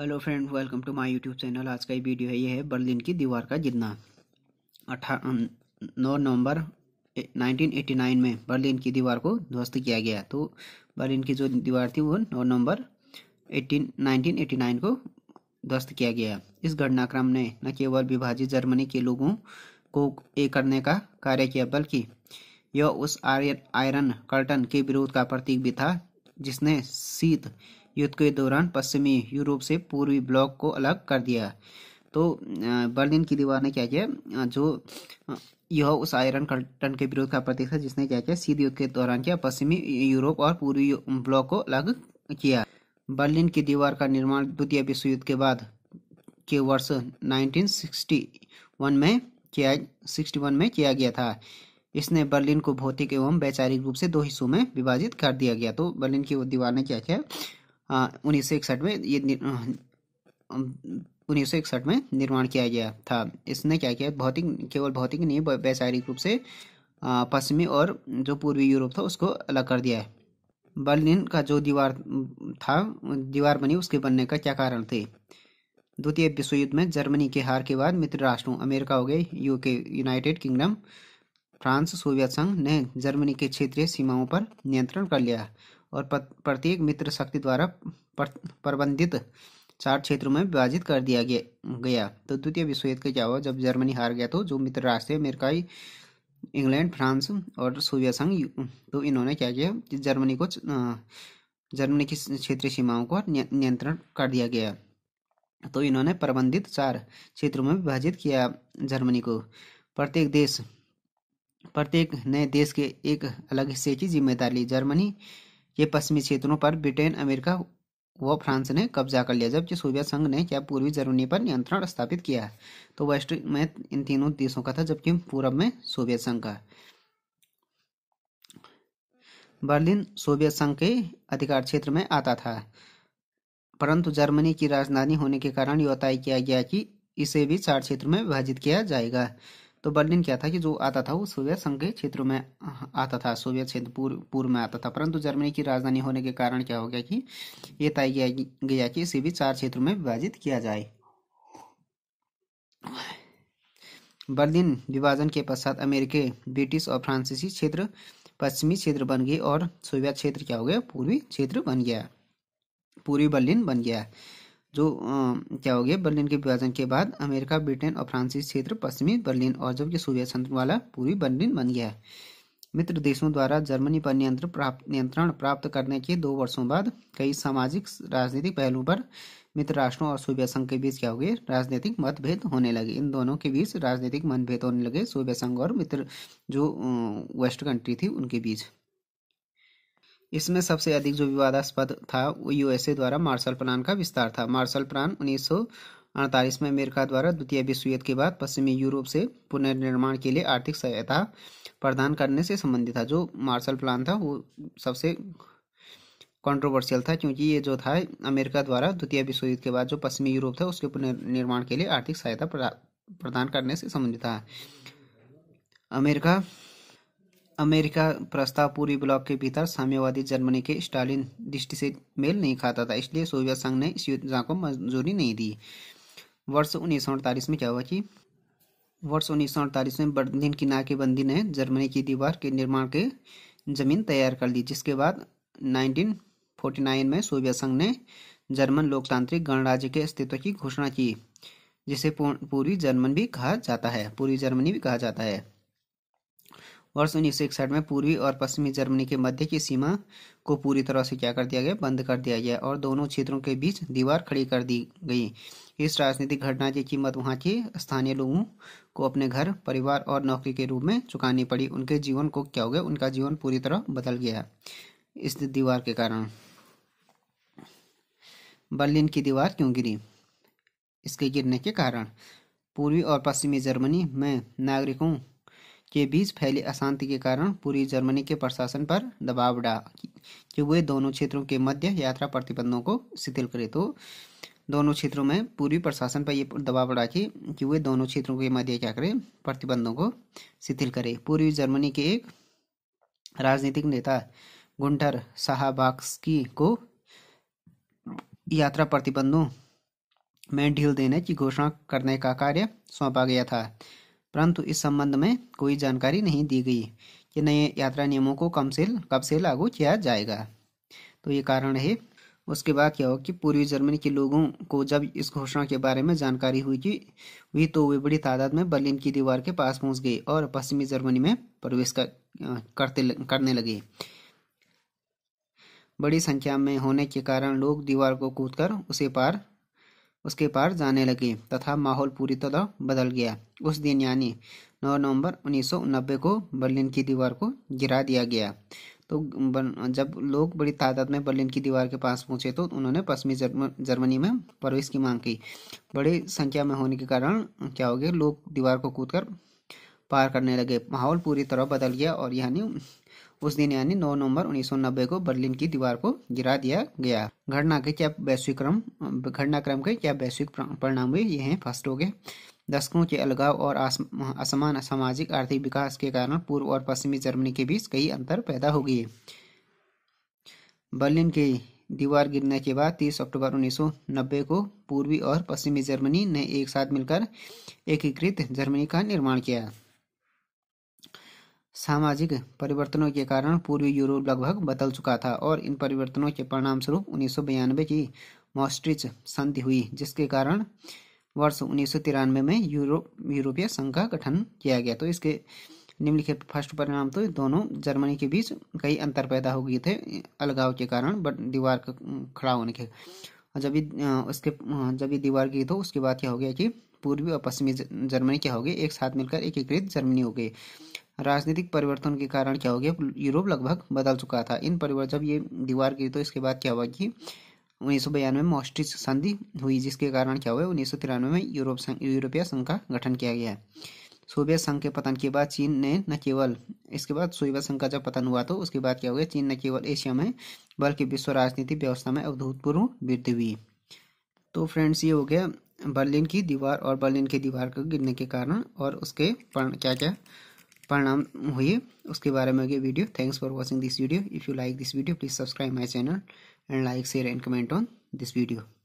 hello friend welcome to my YouTube channel आज का ये वीडियो है ये है बर्लिन की दीवार का गिरना अठा नौ नवंबर 1989 में बर्लिन की दीवार को ध्वस्त किया गया तो बर्लिन की जो दीवार थी वो नौ नवंबर 18 1989 को ध्वस्त किया गया इस घटनाक्रम ने न केवल विभाजित जर्मनी के लोगों को एक करने का कार्य किया बल्कि यह उस आयरन कर्टन के विरोध का प्रतीक भी था जिसने शीत युद्ध के दौरान पश्चिमी यूरोप से पूर्वी ब्लॉक को अलग कर दिया तो बर्लिन की दीवार ने क्या किया जो यह उस आयरन कर्टन के विरोध का प्रतीक था जिसने क्या किया शीत युद्ध के दौरान क्या पश्चिमी यूरोप और पूर्वी ब्लॉक को अलग किया बर्लिन की दीवार का निर्माण द्वितीय विश्व युद्ध के बाद के वर्ष 1961 में किया 61 में किया गया था इसने बर्लिन को भौतिक एवं वैचारिक रूप से दो हिस्सों में विभाजित कर दिया गया तो बर्लिन की दीवार ने क्या किया उन्नीस में ये उन्नीस सौ इकसठ में निर्माण किया गया था इसने क्या किया भौतिक केवल भौतिक नहीं वैचारिक रूप से पश्चिमी और जो पूर्वी यूरोप था उसको अलग कर दिया है बर्लिन का जो दीवार था दीवार बनी उसके बनने का क्या कारण थे द्वितीय विश्व युद्ध में जर्मनी के हार के बाद मित्र राष्ट्रों अमेरिका हो गए UK United Kingdom France Soviet संघ ने जर्मनी के क्षेत्रीय सीमाओं पर नियंत्रण कर लिया और प्रत्येक मित्र शक्ति द्वारा प्रबंधित चार क्षेत्रों में विभाजित कर दिया गया तो द्वितीय विश्व युद्ध के क्या हुआ जब जर्मनी हार गया तो जो मित्र राष्ट्र अमेरिकाई इंग्लैंड फ्रांस और सोवियत संघ तो इन्होंने क्या किया कि जर्मनी को जर्मनी की क्षेत्रीय सीमाओं को नियंत्रण कर दिया गया तो इन्होंने प्रबंधित चार क्षेत्रों में विभाजित किया जर्मनी को प्रत्येक देश प्रत्येक नए देश के एक अलग हिस्से की जिम्मेदारी जर्मनी के पश्चिमी क्षेत्रों पर ब्रिटेन अमेरिका वह फ्रांस ने कब्जा कर लिया जबकि सोवियत संघ ने क्या पूर्वी जर्मनी पर नियंत्रण स्थापित किया तो वेस्ट में इन तीनों देशों का था जबकि पूर्व में सोवियत संघ का बर्लिन सोवियत संघ के अधिकार क्षेत्र में आता था परंतु जर्मनी की राजधानी होने के कारण यह तय किया गया कि इसे भी चार क्षेत्र में विभाजित किया जाएगा तो बर्लिन क्या था कि जो आता था वो सोवियत संघ के क्षेत्रों में आता था सोवियत क्षेत्र पूर्व पूर्व में आता था परंतु जर्मनी की राजधानी होने के कारण क्या हो गया कि ये तय किया गया कि इसे भी चार क्षेत्रों में विभाजित किया जाए बर्लिन विभाजन के पश्चात अमेरिके ब्रिटिश और फ्रांसीसी क्षेत्र पश्चिमी क्षेत्र बन गए और सोवियत क्षेत्र क्या हो गया पूर्वी क्षेत्र बन गया पूर्वी बर्लिन बन गया जो क्या हो गया बर्लिन के विभाजन के बाद अमेरिका ब्रिटेन और फ्रांसी क्षेत्र पश्चिमी बर्लिन और जबकि सोवियत संतुलन वाला पूर्वी बर्लिन बन गया है मित्र देशों द्वारा जर्मनी पर नियंत्रण प्राप्त नियंत्रण प्राप्त करने के दो वर्षों बाद कई सामाजिक राजनीतिक पहलुओं पर मित्र राष्ट्रों और सोवियत संघ के बीच क्या हो गए राजनीतिक मतभेद होने लगे इन दोनों के बीच राजनीतिक मतभेद होने लगे सोवियत संघ और मित्र जो वेस्ट कंट्री थी उनके बीच इसमें सबसे अधिक जो विवादास्पद था वो यूएसए द्वारा मार्शल प्लान का विस्तार था मार्शल प्लान उन्नीस अड़तालीस में अमेरिका द्वारा द्वितीय विश्व युद्ध के बाद पश्चिमी यूरोप से पुनर्निर्माण के लिए आर्थिक सहायता प्रदान करने से संबंधित था जो मार्शल प्लान था वो सबसे कंट्रोवर्शियल था क्योंकि ये जो था अमेरिका द्वारा द्वितीय विश्व युद्ध के बाद जो पश्चिमी यूरोप था उसके पुनर्निर्माण के लिए आर्थिक सहायता प्रदान करने से संबंधित था अमेरिका अमेरिका प्रस्ताव पूरी ब्लॉक के भीतर साम्यवादी जर्मनी के स्टालिन दृष्टि से मेल नहीं खाता था इसलिए सोवियत संघ ने इस योजना को मंजूरी नहीं दी वर्ष उन्नीस में क्या हुआ कि वर्ष उन्नीस में बर्लिन की नाकेबंदी ने जर्मनी की दीवार के निर्माण के जमीन तैयार कर दी जिसके बाद 1949 में सोवियत संघ ने जर्मन लोकतांत्रिक गणराज्य के अस्तित्व की घोषणा की जिसे पूरी जर्मन भी कहा जाता है पूरी जर्मनी भी कहा जाता है वर्ष उन्नीस में पूर्वी और पश्चिमी जर्मनी के मध्य की सीमा को पूरी तरह से क्या कर दिया गया बंद कर दिया गया और दोनों क्षेत्रों के बीच दीवार खड़ी कर दी गई इस राजनीतिक घटना की कीमत वहाँ के स्थानीय लोगों को अपने घर परिवार और नौकरी के रूप में चुकानी पड़ी उनके जीवन को क्या हो गया उनका जीवन पूरी तरह बदल गया इस दीवार के कारण बर्लिन की दीवार क्यों गिरी इसके गिरने के कारण पूर्वी और पश्चिमी जर्मनी में नागरिकों के बीच फैली अशांति के कारण पूरी जर्मनी के प्रशासन पर दबाव डा कि वे दोनों क्षेत्रों के मध्य यात्रा प्रतिबंधों को शिथिल करें तो दोनों क्षेत्रों में पूर्वी प्रशासन पर यह दबाव बढ़ा कि, कि वे दोनों क्षेत्रों के मध्य क्या करें प्रतिबंधों को शिथिल करें पूर्वी जर्मनी के एक राजनीतिक नेता गुंटर शाहबाक्सकी को यात्रा प्रतिबंधों में ढील देने की घोषणा करने का कार्य सौंपा गया था परंतु इस संबंध में कोई जानकारी नहीं दी गई कि नए यात्रा नियमों को कम से कब से लागू किया जाएगा तो ये कारण है उसके बाद क्या हो कि पूर्वी जर्मनी के लोगों को जब इस घोषणा के बारे में जानकारी हुई कि हुई तो वे बड़ी तादाद में बर्लिन की दीवार के पास पहुंच गए और पश्चिमी जर्मनी में प्रवेश कर, करते करने लगे बड़ी संख्या में होने के कारण लोग दीवार को कूदकर उसे पार उसके पार जाने लगी तथा माहौल पूरी तरह बदल गया उस दिन यानी 9 नवंबर उन्नीस को बर्लिन की दीवार को गिरा दिया गया तो जब लोग बड़ी तादाद में बर्लिन की दीवार के पास पहुंचे तो उन्होंने पश्चिमी जर्मनी में प्रवेश की मांग की बड़ी संख्या में होने के कारण क्या हो गया लोग दीवार को कूदकर पार करने लगे माहौल पूरी तरह बदल गया और यानी उस दिन यानी 9 नवंबर 1990 को बर्लिन की दीवार को गिरा दिया गया घटना के क्या वैश्विक क्रम घटनाक्रम के क्या वैश्विक परिणाम हुए ये हैं फर्स्ट हो गए दशकों के अलगाव और असमान सामाजिक आर्थिक विकास के कारण पूर्व और पश्चिमी जर्मनी के बीच कई अंतर पैदा हो गए बर्लिन की दीवार गिरने के बाद 30 अक्टूबर 1990 को पूर्वी और पश्चिमी जर्मनी ने एक साथ मिलकर एकीकृत जर्मनी का निर्माण किया सामाजिक परिवर्तनों के कारण पूर्वी यूरोप लगभग बदल चुका था और इन परिवर्तनों के परिणाम स्वरूप उन्नीस की मॉस्ट्रिच संधि हुई जिसके कारण वर्ष उन्नीस में यूरोप यूरोपीय संघ का गठन किया गया तो इसके निम्नलिखित फर्स्ट परिणाम तो दोनों जर्मनी के बीच कई अंतर पैदा हो गए थे अलगाव के कारण बट दीवार का खड़ा होने के और जब भी उसके जब भी दीवार गई तो उसके बाद क्या हो गया कि पूर्वी और पश्चिमी जर्मनी क्या हो गई एक साथ मिलकर एकीकृत जर्मनी हो गई राजनीतिक परिवर्तन के कारण क्या हो गया यूरोप लगभग बदल चुका था इन परिवर्तन जब ये दीवार गिरी तो इसके बाद क्या हुआ कि उन्नीस सौ बयानवे में मॉस्ट्रिच संधि हुई जिसके कारण क्या हुआ उन्नीस सौ तिरानवे में यूरोप संघ यूरोपीय संघ का गठन किया गया है सोवियत संघ के पतन के बाद चीन ने न केवल इसके बाद सोवियत संघ का जब पतन हुआ तो उसके बाद क्या हुआ चीन न केवल एशिया में बल्कि विश्व राजनीति व्यवस्था में अभूतपूर्व वृद्धि हुई तो फ्रेंड्स ये हो गया बर्लिन की दीवार और बर्लिन की दीवार के गिरने के कारण और उसके क्या क्या परिणाम हुए उसके बारे में ये video thanks for watching this video if you like this video please subscribe my channel and like share and comment on this video